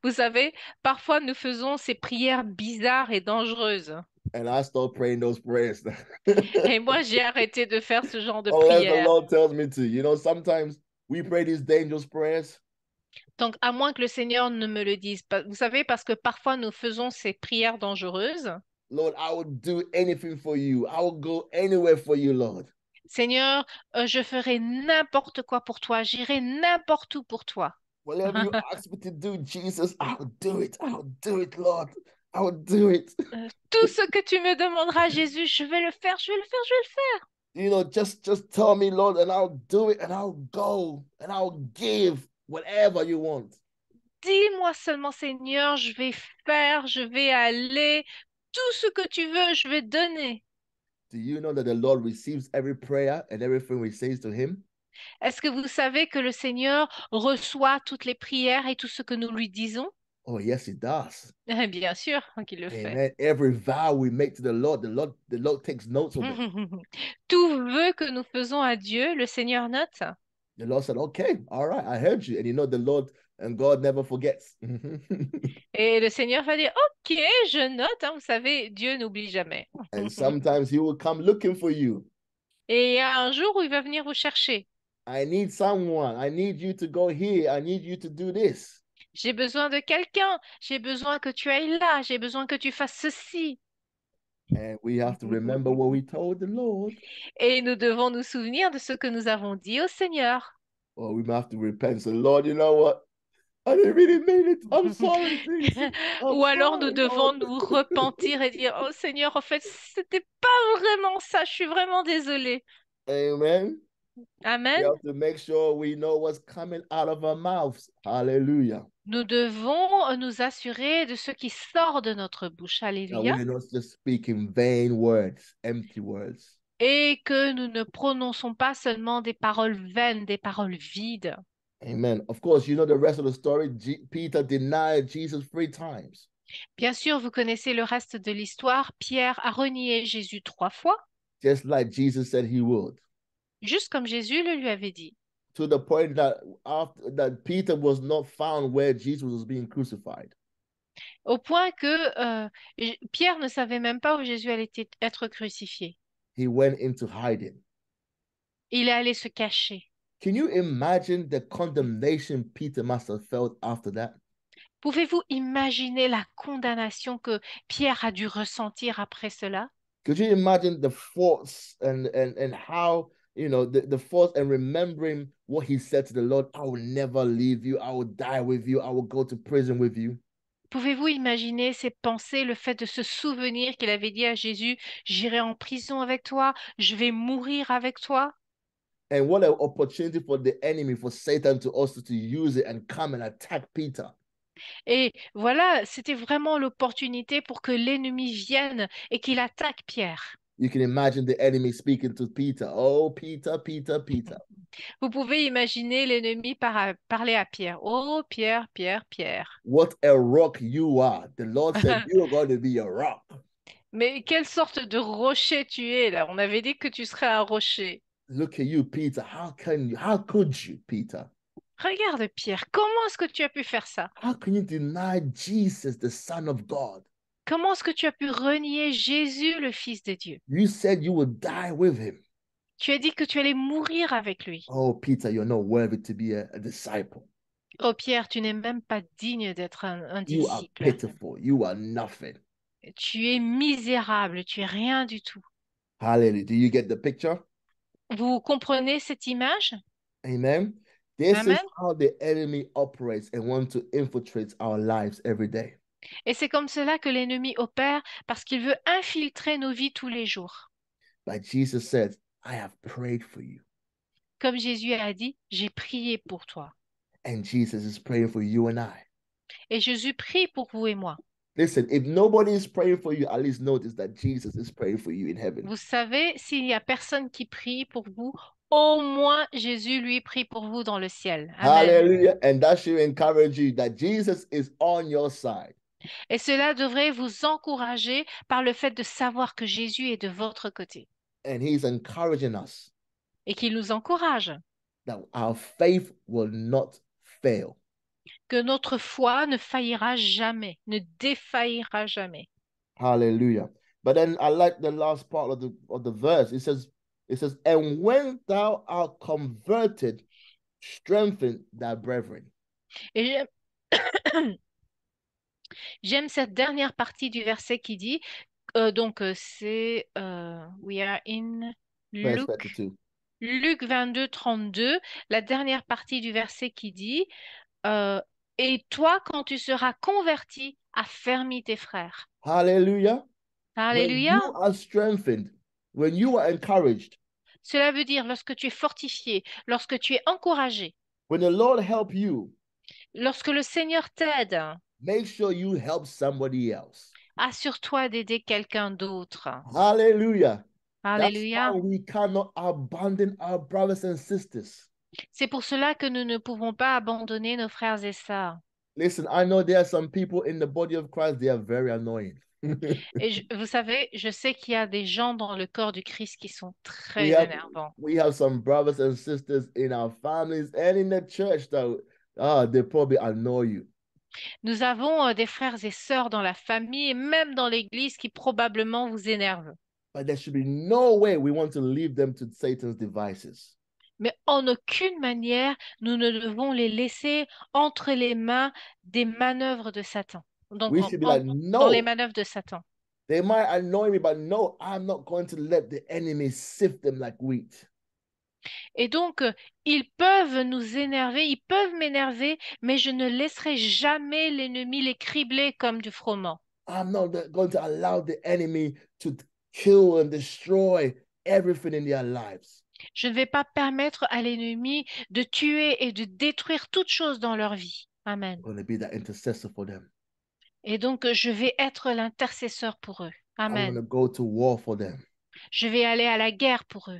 Vous savez, parfois nous faisons ces prières bizarres et dangereuses. et moi, j'ai arrêté de faire ce genre de oh, prières. Donc, à moins que le Seigneur ne me le dise. Vous savez, parce que parfois nous faisons ces prières dangereuses. for you. Seigneur, euh, je ferai n'importe quoi pour toi, j'irai n'importe où pour toi. tout ce que tu me demanderas, Jésus, je vais le faire, je vais le faire, je vais le faire. You just tell me, Lord, and I'll do it, and I'll go, and I'll give whatever you want. Dis-moi seulement, Seigneur, je vais faire, je vais aller, tout ce que tu veux, je vais donner. Do you know that the Lord receives every prayer and everything we say to him? Est-ce que vous savez que le Seigneur reçoit toutes les prières et tout ce que nous lui disons? Oh yes, it does. Eh bien sûr hein, qu'il le fait. Every vow we make to the Lord, the Lord, the Lord takes notes of it. Tout vœu que nous faisons à Dieu, le Seigneur note. The Lord said, Okay, all right, I heard you. And you know, the Lord and God never forgets. Et le Seigneur va dire, OK, je note, hein, vous savez, Dieu n'oublie jamais. and sometimes he will come looking for you. Et il y a un jour où il va venir vous chercher. I need someone. I need you to go here. I need you to do this. J'ai besoin de quelqu'un. J'ai besoin que tu ailles là. J'ai besoin que tu fasses ceci. And we have to mm-hmm. remember what we told the Lord. Et nous devons nous souvenir de ce que nous avons dit au Seigneur. we repent. Lord, you know what? I didn't mean it. I'm sorry. Ou alors nous devons nous repentir et dire, oh Seigneur, en fait, c'était pas vraiment ça. Je suis vraiment désolé. Amen. Amen. To make sure we know what's coming out of our mouths. Hallelujah. Nous devons nous assurer de ce qui sort de notre bouche. Alléluia. not speaking vain words, empty words. Et que nous ne prononçons pas seulement des paroles vaines, des paroles vides. Amen. Of course, you know the rest of the story. Peter denied Jesus three times. Bien sûr, vous connaissez le reste de l'histoire. Pierre a renié Jésus trois fois. Just like Jesus said he would. Juste comme Jésus le lui avait dit. To the point that, after, that Peter was not found where Jesus was being crucified. Au point que euh, Pierre ne savait même pas où Jésus allait être crucifié. He went into hiding. Il est allé se cacher. Can you imagine the condemnation Peter must have felt after that? Pouvez-vous imaginer la condamnation que Pierre a dû ressentir après cela? Could you imagine the thoughts and, and, and how you know, the, the force and remembering what he said to the Lord, I will never leave you, I will die with you, I will go to prison with you. Pouvez-vous imaginer ces pensées, le fait de se souvenir qu'il avait dit à Jésus, j'irai en prison avec toi, je vais mourir avec toi? And what an opportunity for the enemy, for Satan to also to use it and come and attack Peter. Et voilà, c'était vraiment l'opportunité pour que l'ennemi vienne et qu'il attaque Pierre. You can imagine the enemy speaking to Peter. Oh, Peter, Peter, Peter. Vous pouvez imaginer l'ennemi par parler à Pierre. Oh, Pierre, Pierre, Pierre. What a rock you are. The Lord said you are going to be a rock. Mais quelle sorte de rocher tu es là On avait dit que tu serais un rocher. Look at you, Peter. How can you? How could you, Peter? Regarde Pierre, comment est-ce que tu as pu faire ça? How can you deny Jesus, the Son of God? Comment est-ce que tu as pu renier Jésus, le Fils de Dieu? You said you would die with him. Tu as dit que tu allais mourir avec lui. Oh, Peter, you're not worthy to be a, disciple. Oh, Pierre, tu n'es même pas digne d'être un, un you Are pitiful. You are nothing. Tu es misérable, tu es rien du tout. Hallelujah. Do you get the picture? Vous comprenez cette image? Amen. This Amen. is how the enemy operates and wants to infiltrate our lives every day. Et c'est comme cela que l'ennemi opère parce qu'il veut infiltrer nos vies tous les jours. But Jesus says, I have prayed for you. Comme Jésus a dit, j'ai prié pour toi. And Jesus is praying for you and I. Et Jésus prie pour vous et moi. Listen, if nobody is praying for you, at least notice that Jesus is praying for you in heaven. Vous savez, s'il n'y a personne qui prie pour vous, au moins Jésus lui prie pour vous dans le ciel. Amen. And that should encourage you that Jesus is on your side. Et cela devrait vous encourager par le fait de savoir que Jésus est de votre côté. And he's encouraging us Et qu'il nous encourage, that our faith will not fail. que notre foi ne faillira jamais, ne défaillira jamais. Hallelujah. But then I like the last part of the of the verse. It says, it says, and when thou art converted, strengthen thy brethren. Et J'aime cette dernière partie du verset qui dit, euh, donc euh, c'est euh, We are in Luke, Luc 22, 32, la dernière partie du verset qui dit, Et toi, quand tu seras converti, affermis tes frères. Alléluia. Alléluia. When you are strengthened, when you are encouraged. Cela veut dire lorsque tu es fortifié, lorsque tu es encouragé. When the Lord help you. Lorsque le Seigneur t'aide. Make sure you help somebody else. Assure-toi d'aider quelqu'un d'autre. Hallelujah. Hallelujah. we cannot abandon our brothers and sisters. C'est pour cela que nous ne pouvons pas abandonner nos frères et sœurs. Listen, I know there are some people in the body of Christ, they are very annoying. et je, vous savez, je sais qu'il y a des gens dans le corps du Christ qui sont très énervants. we have some brothers and sisters in our families and in the church though. ah, they probably annoy you. Nous avons euh, des frères et sœurs dans la famille et même dans l'église qui probablement vous énervent. But there Mais en aucune manière, nous ne devons les laisser entre les mains des manœuvres de Satan. Donc, dans les manœuvres de Satan. They might annoy me, but no, I'm not going to let the enemy sift them like wheat. Et donc, euh, ils peuvent nous énerver, ils peuvent m'énerver, mais je ne laisserai jamais l'ennemi les cribler comme du froment. Je ne vais pas permettre à l'ennemi de tuer et de détruire toute chose dans leur vie. Amen. Et donc, je vais être l'intercesseur pour eux. Amen. Je vais aller à la guerre pour eux.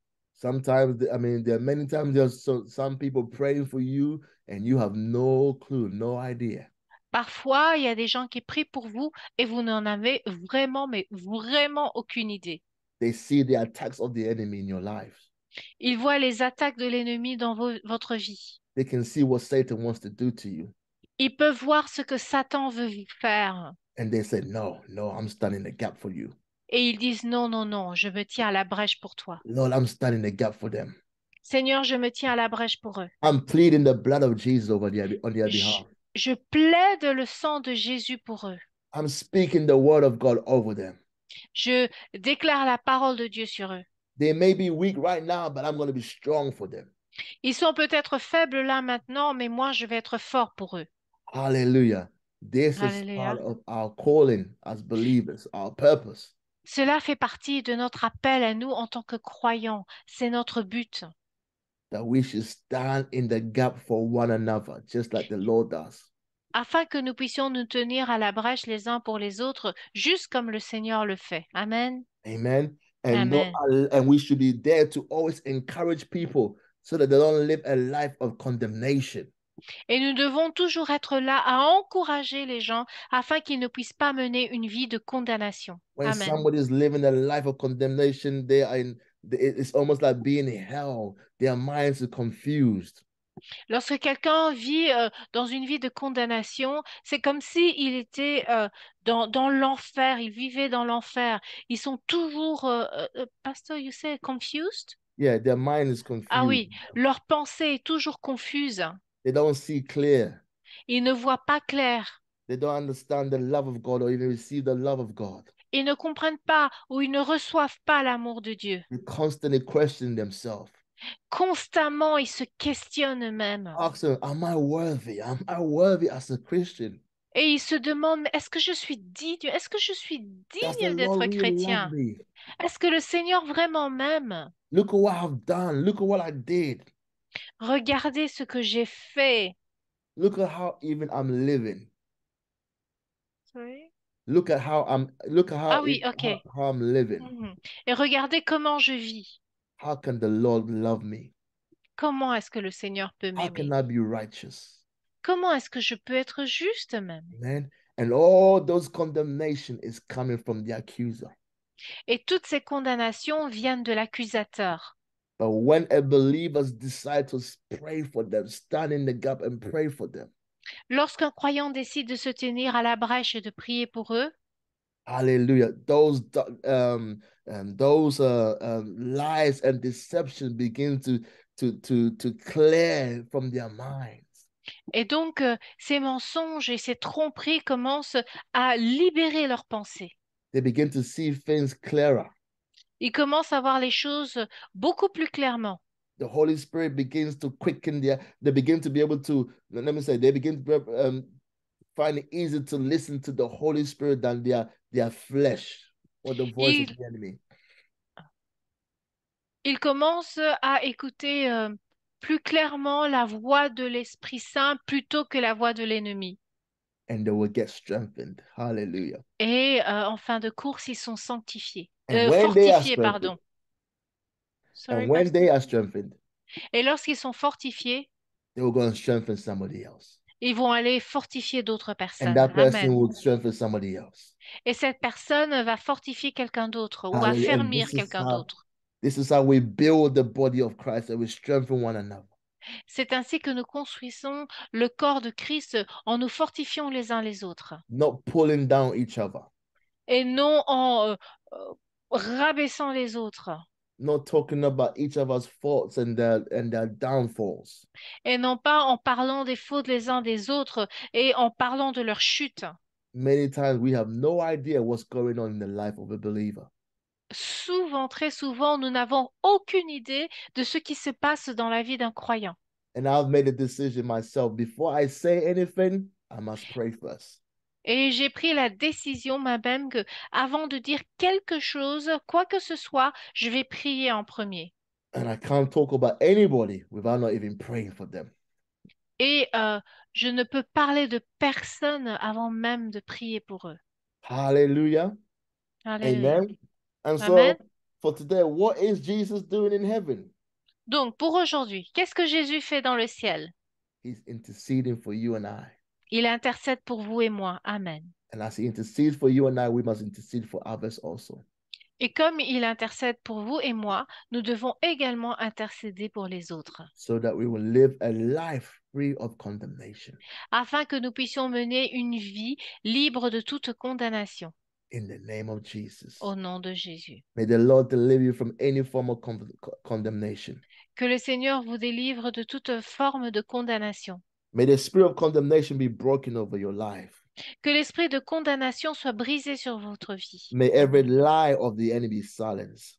Sometimes, I mean, there are many times there's so, some people praying for you and you have no clue, no idea. Parfois, il y a des gens qui prient pour vous et vous n'en avez vraiment, mais vraiment aucune idée. They see the attacks of the enemy in your life. Ils voient les attaques de l'ennemi dans vo votre vie. They can see what Satan wants to do to you. Ils peuvent voir ce que Satan veut vous faire. And they say, no, no, I'm standing the gap for you et ils disent non, non, non, je me tiens à la brèche pour toi. Seigneur, je me tiens à la brèche pour eux. Je, plaide le sang de Jésus pour eux. Je déclare la parole de Dieu sur eux. Ils sont peut-être faibles là maintenant, mais moi je vais être fort pour eux. Alléluia. This is part of our calling as believers, our purpose. Cela fait partie de notre appel à nous en tant que croyants. C'est notre but. That we should stand in the gap for one another, just like the Lord does. Afin que nous puissions nous tenir à la brèche les uns pour les autres, juste comme le Seigneur le fait. Amen. Amen. And, Amen. and we should be there to always encourage people so that they don't live a life of condemnation. Et nous devons toujours être là à encourager les gens afin qu'ils ne puissent pas mener une vie de condamnation. Lorsque quelqu'un vit euh, dans une vie de condamnation, c'est comme s'il était euh, dans, dans l'enfer, il vivait dans l'enfer. Ils sont toujours, euh, you say, confused? Yeah, their mind is confused. Ah oui, leur pensée est toujours confuse. They don't see clear. Ils ne voient pas clair. They don't understand the love of God or even receive the love of God. Ils ne comprennent pas ou ils ne reçoivent pas l'amour de Dieu. They constantly question themselves. Constamment, ils se questionnent eux-mêmes. Ask them, am I worthy? Am I worthy as a Christian? Et ils se demandent, est-ce que je suis digne? Est-ce que je suis digne d'être chrétien? Est-ce que le Seigneur vraiment m'aime? Look at what I've done. Look at what I did. Regardez ce que j'ai fait. Look at how even I'm living. Sorry? Look at how I'm look at how, ah, oui, okay. how, I'm living. Mm -hmm. Et regardez comment je vis. How can the Lord love me? Comment est-ce que le Seigneur peut m'aimer? How can I be righteous? Comment est-ce que je peux être juste même? Amen. And all those condemnation is coming from the accuser. Et toutes ces condamnations viennent de l'accusateur. But when a believer's to pray for them, stand in the gap and pray for them. Lorsqu'un croyant décide de se tenir à la brèche et de prier pour eux. Hallelujah. Those um, um, those uh, um, lies and deception begin to to to to clear from their minds. Et donc euh, ces mensonges et ces tromperies commencent à libérer leurs pensées. They begin to see things clearer. Ils commencent à voir les choses beaucoup plus clairement. The Holy Spirit begins to quicken their, they begin to be able to, let me say, they begin to um, find it easier to listen to the Holy Spirit than their, their flesh or the voice of the enemy. Ils commencent à écouter euh, plus clairement la voix de l'Esprit Saint plutôt que la voix de l'ennemi and they will get strengthened. Hallelujah. Et euh, en fin de course, ils sont sanctifiés. Euh, fortifiés, pardon. Sorry, and when they are strengthened, Et lorsqu'ils sont fortifiés, they will go and strengthen somebody else. Ils vont aller fortifier d'autres personnes. And that person Amen. will strengthen somebody else. Et cette personne va fortifier quelqu'un d'autre ou affermir quelqu'un d'autre. This is how we build the body of Christ and we strengthen one another. C'est ainsi que nous construisons le corps de Christ en nous fortifiant les uns les autres not et non en euh, euh, rabaissant les autres not talking about each other's faults and their, and their downfalls. et non pas en parlant des fautes les uns des autres et en parlant de leur chute. Many times we have no idea what's going on in the life of a believer souvent, très souvent, nous n'avons aucune idée de ce qui se passe dans la vie d'un croyant. Et j'ai pris la décision moi-même que, avant de dire quelque chose, quoi que ce soit, je vais prier en premier. Et euh, je ne peux parler de personne avant même de prier pour eux. alléluia Hallelujah. Amen. Donc pour aujourd'hui, qu'est-ce que Jésus fait dans le ciel? Il intercède pour vous et moi. Amen. Et comme il intercède pour vous et moi, nous devons également intercéder pour les autres. Afin que nous puissions mener une vie libre de toute condamnation in the name of Jesus. Au nom de Jésus. May the Lord deliver you from any form of con condemnation. Que le Seigneur vous délivre de toute forme de condamnation. May the spirit of condemnation be broken over your life. Que l'esprit de condamnation soit brisé sur votre vie. May every lie of the enemy silence.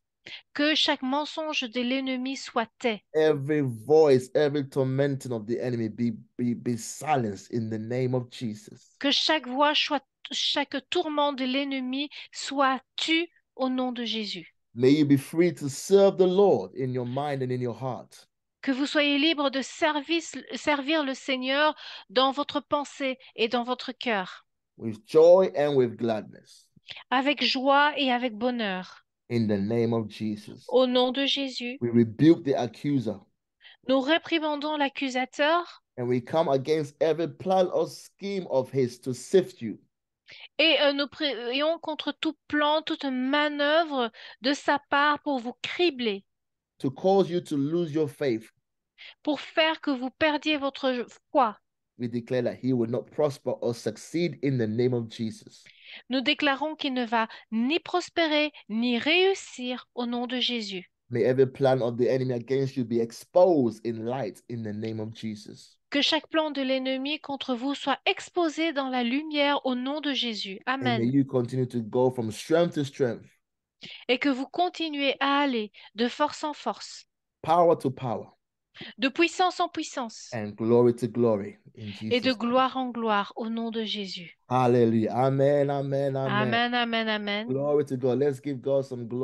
Que chaque mensonge de l'ennemi soit tait. Every voice, every tormenting of the enemy be, be, be silenced in the name of Jesus. Que chaque voix soit chaque tourment de l'ennemi soit tu au nom de Jésus. Que vous soyez libre de service, servir le Seigneur dans votre pensée et dans votre cœur. With joy and with gladness. Avec joie et avec bonheur. In the name of Jesus. Au nom de Jésus. We rebuke the accuser. Nous réprimandons l'accusateur. And we come against every plan or scheme of his to sift you et, euh, nous prions contre tout plan, toute manœuvre de sa part pour vous cribler. Pour faire que vous perdiez votre foi. Nous déclarons qu'il ne va ni prospérer ni réussir au nom de Jésus. May every plan of the enemy against you be exposed in light in the name of Jesus. Que chaque plan de l'ennemi contre vous soit exposé dans la lumière au nom de Jésus. Amen. And may you continue to go from strength to strength. Et que vous continuez à aller de force en force. Power to power. De puissance en puissance. And glory to glory in Jesus Et de gloire en gloire au nom de Jésus. Alléluia. Amen, amen, amen. Amen, amen, amen. Glory to God. Let's give God some glory.